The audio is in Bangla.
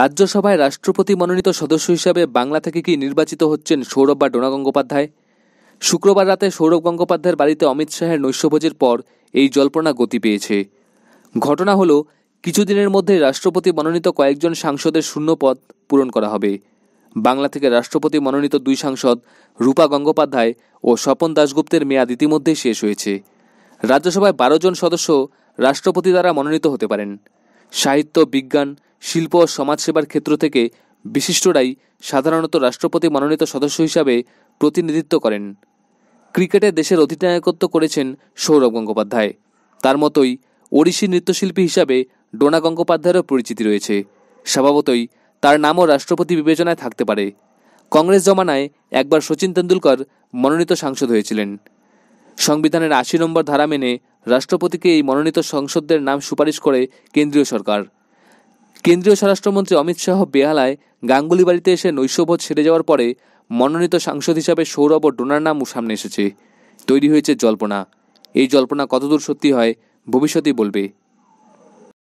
রাজ্যসভায় রাষ্ট্রপতি মনোনীত সদস্য হিসাবে বাংলা থেকে কি নির্বাচিত হচ্ছেন সৌরভ বা ডোনা গঙ্গোপাধ্যায় শুক্রবার রাতে সৌরভ গঙ্গোপাধ্যায়ের বাড়িতে অমিত শাহের নৈশভোজের পর এই জল্পনা গতি পেয়েছে ঘটনা হলো কিছুদিনের মধ্যে রাষ্ট্রপতি মনোনীত কয়েকজন সাংসদের শূন্য পদ পূরণ করা হবে বাংলা থেকে রাষ্ট্রপতি মনোনীত দুই সাংসদ রূপা গঙ্গোপাধ্যায় ও স্বপন দাশগুপ্তের মেয়াদ ইতিমধ্যেই শেষ হয়েছে রাজ্যসভায় বারো জন সদস্য রাষ্ট্রপতি দ্বারা মনোনীত হতে পারেন সাহিত্য বিজ্ঞান শিল্প ও সমাজসেবার ক্ষেত্র থেকে বিশিষ্টরাই সাধারণত রাষ্ট্রপতি মনোনীত সদস্য হিসাবে প্রতিনিধিত্ব করেন ক্রিকেটে দেশের অধিনায়কত্ব করেছেন সৌরভ গঙ্গোপাধ্যায় তার মতোই ওড়িশি নৃত্যশিল্পী হিসাবে ডোনা গঙ্গোপাধ্যায়েরও পরিচিতি রয়েছে স্বভাবতই তার নামও রাষ্ট্রপতি বিবেচনায় থাকতে পারে কংগ্রেস জমানায় একবার সচিন তেন্ডুলকর মনোনীত সাংসদ হয়েছিলেন সংবিধানের আশি নম্বর ধারা মেনে রাষ্ট্রপতিকে এই মনোনীত সংসদদের নাম সুপারিশ করে কেন্দ্রীয় সরকার কেন্দ্রীয় স্বরাষ্ট্রমন্ত্রী অমিত শাহ বেহালায় গাঙ্গুলি বাড়িতে এসে নৈশভোজ সেরে যাওয়ার পরে মনোনীত সাংসদ হিসাবে সৌরভ ও ডোনার নামও সামনে এসেছে তৈরি হয়েছে জল্পনা এই জল্পনা কতদূর সত্যি হয় ভবিষ্যতেই বলবে